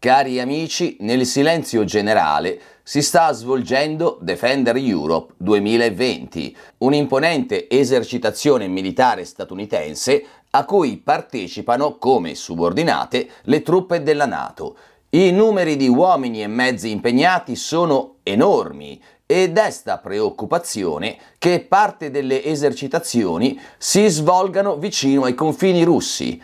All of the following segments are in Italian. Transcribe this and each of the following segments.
Cari amici, nel silenzio generale si sta svolgendo Defender Europe 2020, un'imponente esercitazione militare statunitense a cui partecipano come subordinate le truppe della Nato. I numeri di uomini e mezzi impegnati sono enormi e desta preoccupazione che parte delle esercitazioni si svolgano vicino ai confini russi,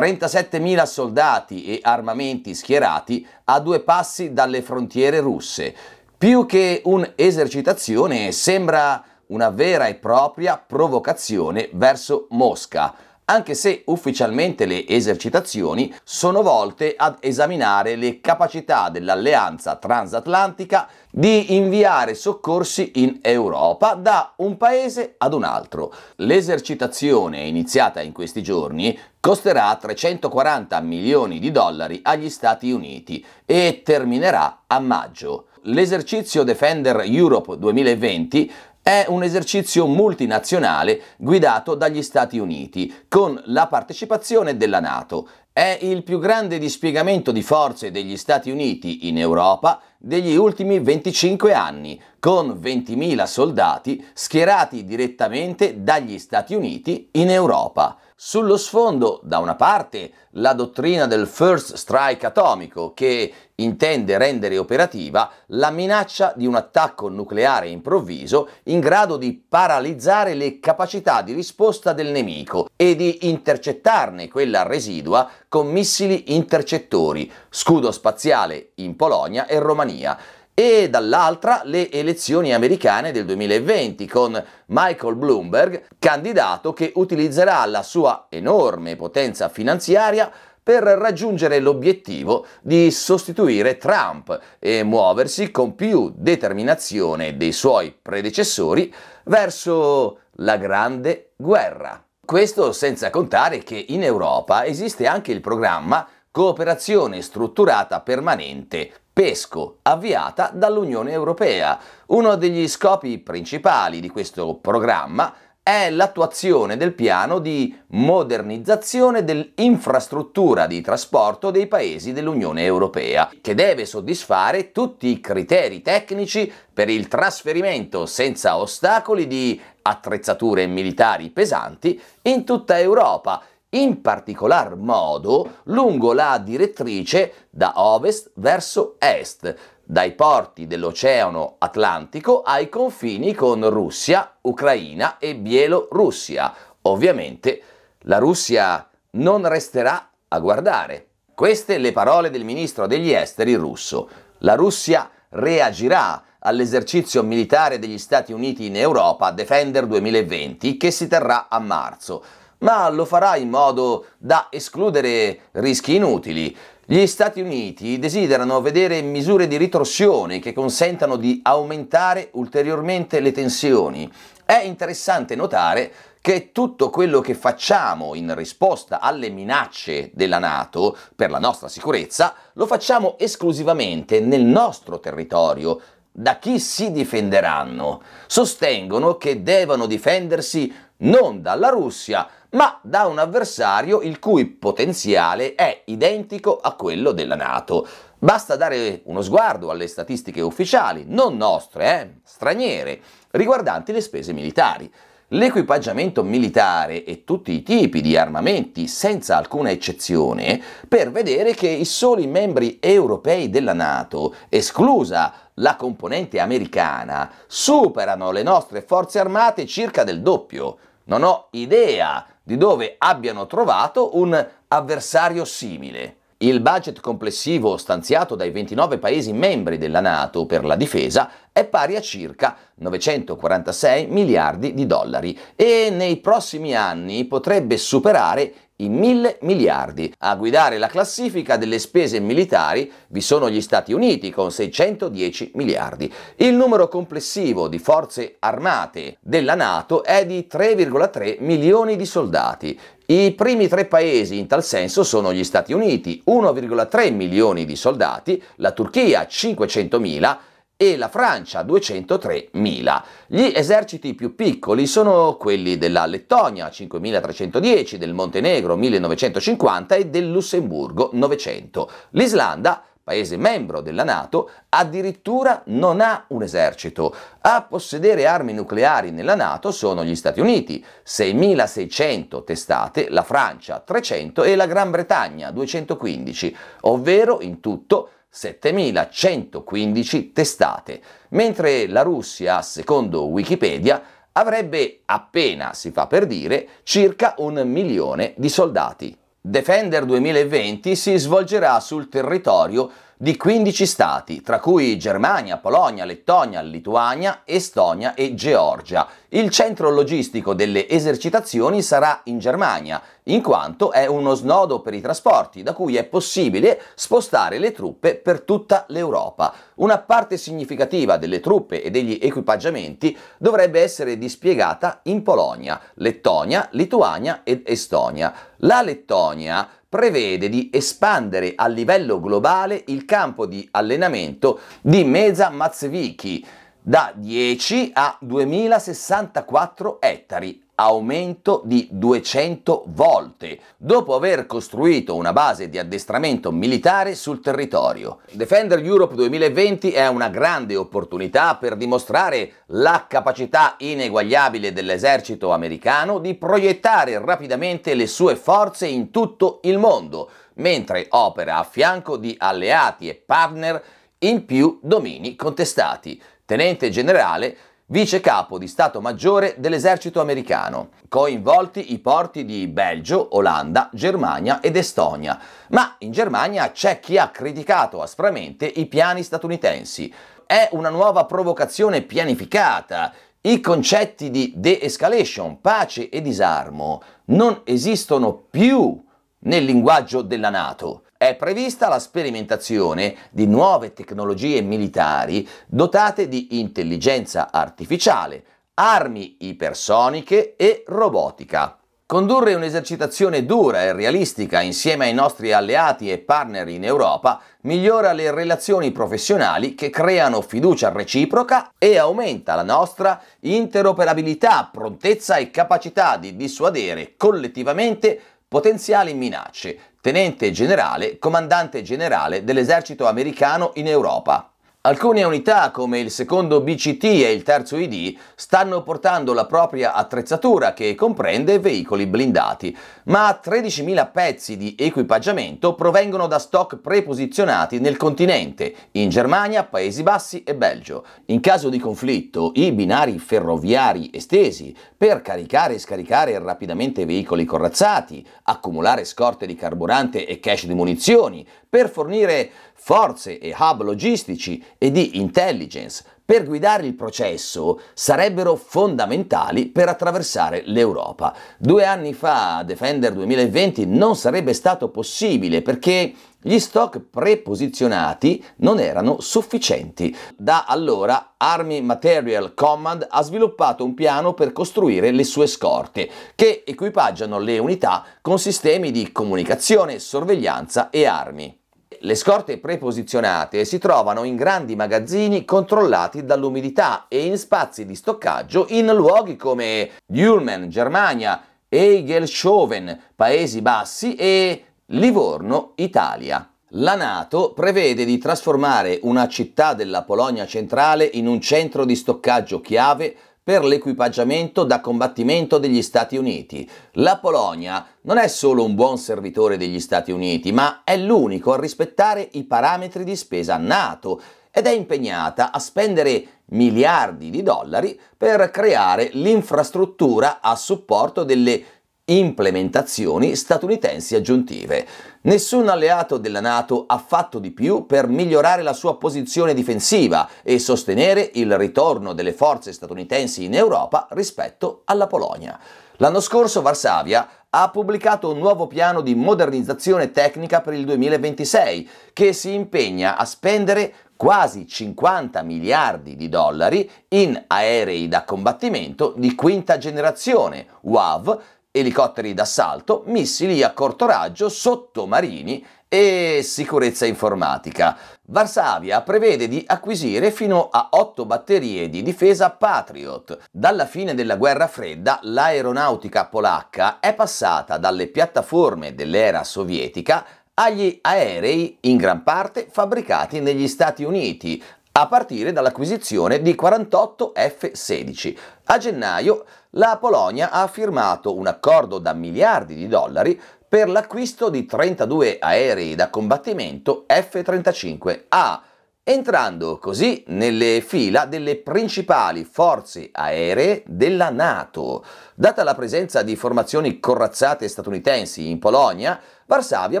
37.000 soldati e armamenti schierati a due passi dalle frontiere russe. Più che un'esercitazione sembra una vera e propria provocazione verso Mosca, anche se ufficialmente le esercitazioni sono volte ad esaminare le capacità dell'alleanza transatlantica di inviare soccorsi in Europa da un paese ad un altro. L'esercitazione iniziata in questi giorni costerà 340 milioni di dollari agli Stati Uniti e terminerà a maggio l'esercizio Defender Europe 2020 è un esercizio multinazionale guidato dagli Stati Uniti, con la partecipazione della Nato. È il più grande dispiegamento di forze degli Stati Uniti in Europa degli ultimi 25 anni, con 20.000 soldati schierati direttamente dagli Stati Uniti in Europa. Sullo sfondo, da una parte, la dottrina del first strike atomico, che intende rendere operativa la minaccia di un attacco nucleare improvviso in grado di paralizzare le capacità di risposta del nemico e di intercettarne quella residua con missili intercettori, scudo spaziale in Polonia e Romania e dall'altra le elezioni americane del 2020 con Michael Bloomberg, candidato che utilizzerà la sua enorme potenza finanziaria per raggiungere l'obiettivo di sostituire Trump e muoversi con più determinazione dei suoi predecessori verso la grande guerra. Questo senza contare che in Europa esiste anche il programma Cooperazione strutturata permanente pesco avviata dall'Unione Europea. Uno degli scopi principali di questo programma è l'attuazione del piano di modernizzazione dell'infrastruttura di trasporto dei paesi dell'Unione Europea, che deve soddisfare tutti i criteri tecnici per il trasferimento senza ostacoli di attrezzature militari pesanti in tutta Europa in particolar modo lungo la direttrice da ovest verso est, dai porti dell'Oceano Atlantico ai confini con Russia, Ucraina e Bielorussia. Ovviamente la Russia non resterà a guardare. Queste le parole del ministro degli esteri russo. La Russia reagirà all'esercizio militare degli Stati Uniti in Europa Defender 2020 che si terrà a marzo ma lo farà in modo da escludere rischi inutili. Gli Stati Uniti desiderano vedere misure di ritorsione che consentano di aumentare ulteriormente le tensioni. È interessante notare che tutto quello che facciamo in risposta alle minacce della Nato per la nostra sicurezza lo facciamo esclusivamente nel nostro territorio, da chi si difenderanno. Sostengono che devono difendersi non dalla Russia, ma da un avversario il cui potenziale è identico a quello della Nato. Basta dare uno sguardo alle statistiche ufficiali, non nostre, eh, straniere, riguardanti le spese militari. L'equipaggiamento militare e tutti i tipi di armamenti, senza alcuna eccezione, per vedere che i soli membri europei della Nato, esclusa la componente americana, superano le nostre forze armate circa del doppio. Non ho idea di dove abbiano trovato un avversario simile. Il budget complessivo stanziato dai 29 Paesi membri della Nato per la difesa è pari a circa 946 miliardi di dollari e nei prossimi anni potrebbe superare i mille miliardi. A guidare la classifica delle spese militari vi sono gli Stati Uniti con 610 miliardi. Il numero complessivo di forze armate della Nato è di 3,3 milioni di soldati. I primi tre paesi in tal senso sono gli Stati Uniti, 1,3 milioni di soldati, la Turchia 500 mila, e la Francia 203.000. Gli eserciti più piccoli sono quelli della Lettonia 5.310, del Montenegro 1.950 e del Lussemburgo 900. L'Islanda paese membro della Nato, addirittura non ha un esercito. A possedere armi nucleari nella Nato sono gli Stati Uniti, 6.600 testate, la Francia 300 e la Gran Bretagna 215, ovvero in tutto 7.115 testate, mentre la Russia, secondo Wikipedia, avrebbe appena, si fa per dire, circa un milione di soldati. Defender 2020 si svolgerà sul territorio di 15 stati, tra cui Germania, Polonia, Lettonia, Lituania, Estonia e Georgia. Il centro logistico delle esercitazioni sarà in Germania in quanto è uno snodo per i trasporti, da cui è possibile spostare le truppe per tutta l'Europa. Una parte significativa delle truppe e degli equipaggiamenti dovrebbe essere dispiegata in Polonia, Lettonia, Lituania ed Estonia. La Lettonia prevede di espandere a livello globale il campo di allenamento di Meza Mazzevichi da 10 a 2064 ettari aumento di 200 volte dopo aver costruito una base di addestramento militare sul territorio. Defender Europe 2020 è una grande opportunità per dimostrare la capacità ineguagliabile dell'esercito americano di proiettare rapidamente le sue forze in tutto il mondo, mentre opera a fianco di alleati e partner in più domini contestati. Tenente generale vice capo di Stato Maggiore dell'esercito americano, coinvolti i porti di Belgio, Olanda, Germania ed Estonia. Ma in Germania c'è chi ha criticato aspramente i piani statunitensi. È una nuova provocazione pianificata. I concetti di de-escalation, pace e disarmo non esistono più nel linguaggio della Nato è prevista la sperimentazione di nuove tecnologie militari dotate di intelligenza artificiale, armi ipersoniche e robotica. Condurre un'esercitazione dura e realistica insieme ai nostri alleati e partner in Europa migliora le relazioni professionali che creano fiducia reciproca e aumenta la nostra interoperabilità, prontezza e capacità di dissuadere collettivamente Potenziali minacce. Tenente generale, comandante generale dell'esercito americano in Europa. Alcune unità come il secondo BCT e il terzo ID stanno portando la propria attrezzatura che comprende veicoli blindati, ma 13.000 pezzi di equipaggiamento provengono da stock preposizionati nel continente, in Germania, Paesi Bassi e Belgio. In caso di conflitto, i binari ferroviari estesi per caricare e scaricare rapidamente veicoli corazzati, accumulare scorte di carburante e cache di munizioni, per fornire forze e hub logistici e di intelligence per guidare il processo sarebbero fondamentali per attraversare l'Europa. Due anni fa Defender 2020 non sarebbe stato possibile perché gli stock preposizionati non erano sufficienti. Da allora Army Material Command ha sviluppato un piano per costruire le sue scorte, che equipaggiano le unità con sistemi di comunicazione, sorveglianza e armi. Le scorte preposizionate si trovano in grandi magazzini controllati dall'umidità e in spazi di stoccaggio in luoghi come Dülmen, Germania, Egelshoven, Paesi Bassi e Livorno, Italia. La Nato prevede di trasformare una città della Polonia centrale in un centro di stoccaggio chiave per l'equipaggiamento da combattimento degli Stati Uniti. La Polonia non è solo un buon servitore degli Stati Uniti, ma è l'unico a rispettare i parametri di spesa NATO ed è impegnata a spendere miliardi di dollari per creare l'infrastruttura a supporto delle implementazioni statunitensi aggiuntive. Nessun alleato della Nato ha fatto di più per migliorare la sua posizione difensiva e sostenere il ritorno delle forze statunitensi in Europa rispetto alla Polonia. L'anno scorso Varsavia ha pubblicato un nuovo piano di modernizzazione tecnica per il 2026 che si impegna a spendere quasi 50 miliardi di dollari in aerei da combattimento di quinta generazione, UAV, elicotteri d'assalto, missili a corto raggio, sottomarini e sicurezza informatica. Varsavia prevede di acquisire fino a 8 batterie di difesa Patriot. Dalla fine della guerra fredda l'aeronautica polacca è passata dalle piattaforme dell'era sovietica agli aerei in gran parte fabbricati negli Stati Uniti, a partire dall'acquisizione di 48 F-16. A gennaio la Polonia ha firmato un accordo da miliardi di dollari per l'acquisto di 32 aerei da combattimento F-35A, entrando così nelle fila delle principali forze aeree della Nato. Data la presenza di formazioni corazzate statunitensi in Polonia, Varsavia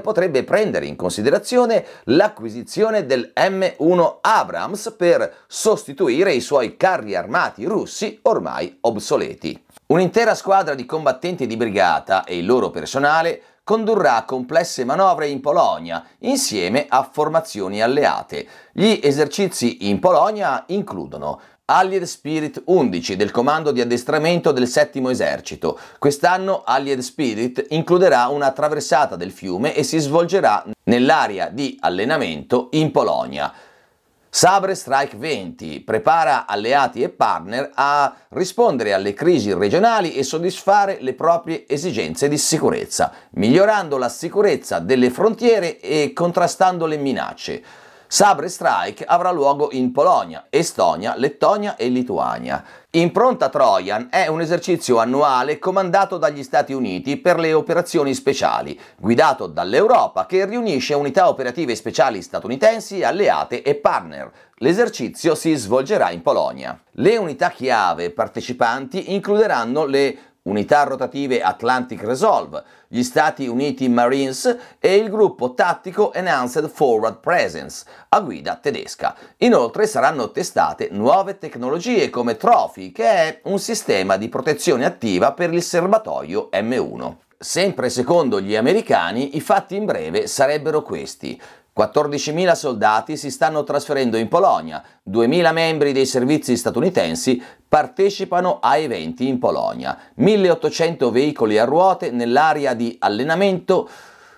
potrebbe prendere in considerazione l'acquisizione del M1 Abrams per sostituire i suoi carri armati russi ormai obsoleti. Un'intera squadra di combattenti di brigata e il loro personale condurrà complesse manovre in Polonia insieme a formazioni alleate. Gli esercizi in Polonia includono Allied Spirit 11 del comando di addestramento del settimo esercito. Quest'anno Allied Spirit includerà una traversata del fiume e si svolgerà nell'area di allenamento in Polonia. Sabre Strike 20 prepara alleati e partner a rispondere alle crisi regionali e soddisfare le proprie esigenze di sicurezza, migliorando la sicurezza delle frontiere e contrastando le minacce. Sabre Strike avrà luogo in Polonia, Estonia, Lettonia e Lituania. Impronta Trojan è un esercizio annuale comandato dagli Stati Uniti per le operazioni speciali, guidato dall'Europa che riunisce unità operative speciali statunitensi, alleate e partner. L'esercizio si svolgerà in Polonia. Le unità chiave partecipanti includeranno le unità rotative Atlantic Resolve, gli Stati Uniti Marines e il gruppo tattico Enhanced Forward Presence a guida tedesca. Inoltre saranno testate nuove tecnologie come Trophy, che è un sistema di protezione attiva per il serbatoio M1. Sempre secondo gli americani, i fatti in breve sarebbero questi. 14.000 soldati si stanno trasferendo in Polonia, 2.000 membri dei servizi statunitensi partecipano a eventi in Polonia, 1.800 veicoli a ruote nell'area di allenamento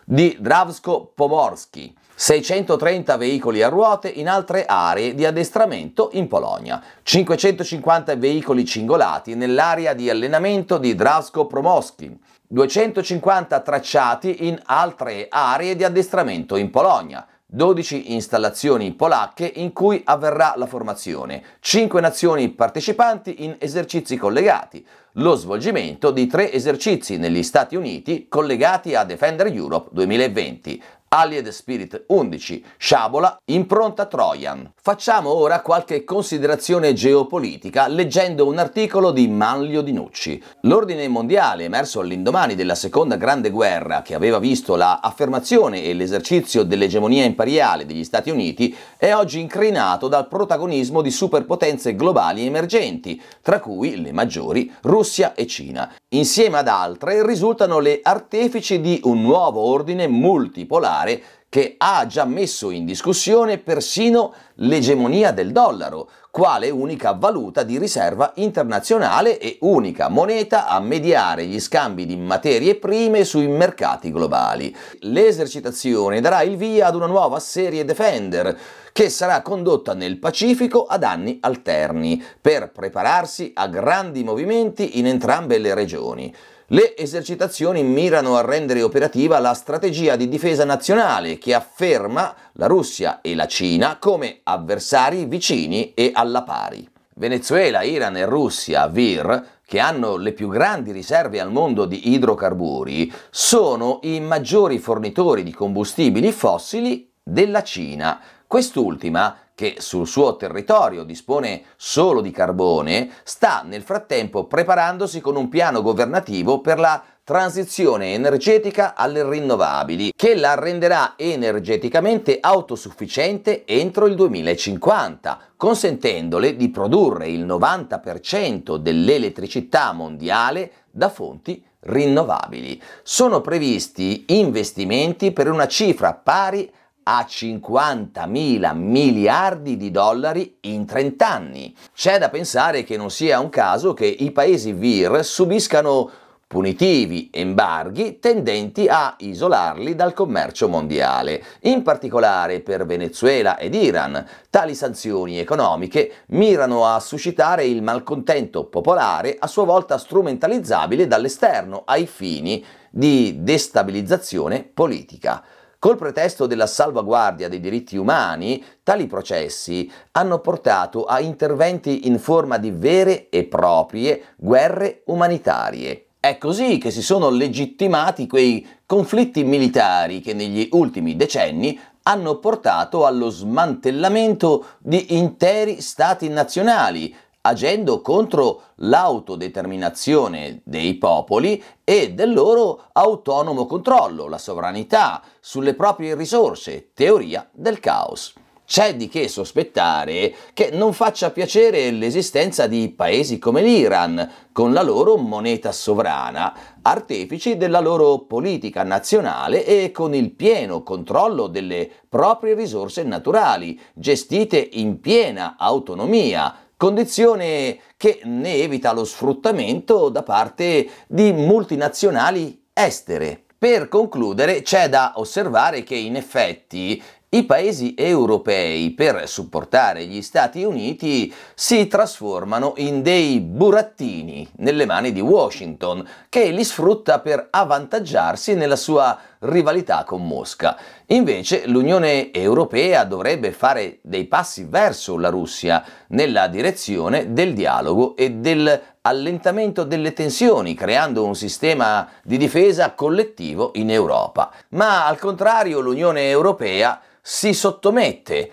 di dravsko pomorski 630 veicoli a ruote in altre aree di addestramento in Polonia, 550 veicoli cingolati nell'area di allenamento di dravsko promoskin 250 tracciati in altre aree di addestramento in Polonia, 12 installazioni polacche in cui avverrà la formazione, 5 nazioni partecipanti in esercizi collegati, lo svolgimento di tre esercizi negli Stati Uniti collegati a Defender Europe 2020, Allied Spirit 11, sciabola, impronta Trojan. Facciamo ora qualche considerazione geopolitica leggendo un articolo di Manlio Dinucci. L'ordine mondiale emerso all'indomani della seconda grande guerra, che aveva visto la affermazione e l'esercizio dell'egemonia imperiale degli Stati Uniti, è oggi incrinato dal protagonismo di superpotenze globali emergenti, tra cui le maggiori Russia Russia e Cina. Insieme ad altre risultano le artefici di un nuovo ordine multipolare che ha già messo in discussione persino l'egemonia del dollaro, quale unica valuta di riserva internazionale e unica moneta a mediare gli scambi di materie prime sui mercati globali. L'esercitazione darà il via ad una nuova serie Defender, che sarà condotta nel Pacifico ad anni alterni, per prepararsi a grandi movimenti in entrambe le regioni. Le esercitazioni mirano a rendere operativa la strategia di difesa nazionale che afferma la Russia e la Cina come avversari vicini e alla pari. Venezuela, Iran e Russia, VIR, che hanno le più grandi riserve al mondo di idrocarburi, sono i maggiori fornitori di combustibili fossili della Cina. Quest'ultima che sul suo territorio dispone solo di carbone, sta nel frattempo preparandosi con un piano governativo per la transizione energetica alle rinnovabili, che la renderà energeticamente autosufficiente entro il 2050, consentendole di produrre il 90% dell'elettricità mondiale da fonti rinnovabili. Sono previsti investimenti per una cifra pari a a 50 mila miliardi di dollari in 30 anni. C'è da pensare che non sia un caso che i paesi VIR subiscano punitivi embarghi tendenti a isolarli dal commercio mondiale, in particolare per Venezuela ed Iran. Tali sanzioni economiche mirano a suscitare il malcontento popolare, a sua volta strumentalizzabile dall'esterno ai fini di destabilizzazione politica. Col pretesto della salvaguardia dei diritti umani, tali processi hanno portato a interventi in forma di vere e proprie guerre umanitarie. È così che si sono legittimati quei conflitti militari che negli ultimi decenni hanno portato allo smantellamento di interi stati nazionali, agendo contro l'autodeterminazione dei popoli e del loro autonomo controllo, la sovranità sulle proprie risorse, teoria del caos. C'è di che sospettare che non faccia piacere l'esistenza di paesi come l'Iran, con la loro moneta sovrana, artefici della loro politica nazionale e con il pieno controllo delle proprie risorse naturali, gestite in piena autonomia, condizione che ne evita lo sfruttamento da parte di multinazionali estere. Per concludere c'è da osservare che in effetti i paesi europei per supportare gli Stati Uniti si trasformano in dei burattini nelle mani di Washington che li sfrutta per avvantaggiarsi nella sua rivalità con Mosca. Invece l'Unione Europea dovrebbe fare dei passi verso la Russia nella direzione del dialogo e del allentamento delle tensioni, creando un sistema di difesa collettivo in Europa. Ma al contrario l'Unione Europea si sottomette,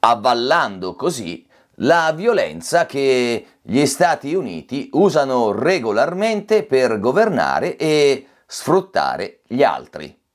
avvallando così la violenza che gli Stati Uniti usano regolarmente per governare e sfruttare gli altri.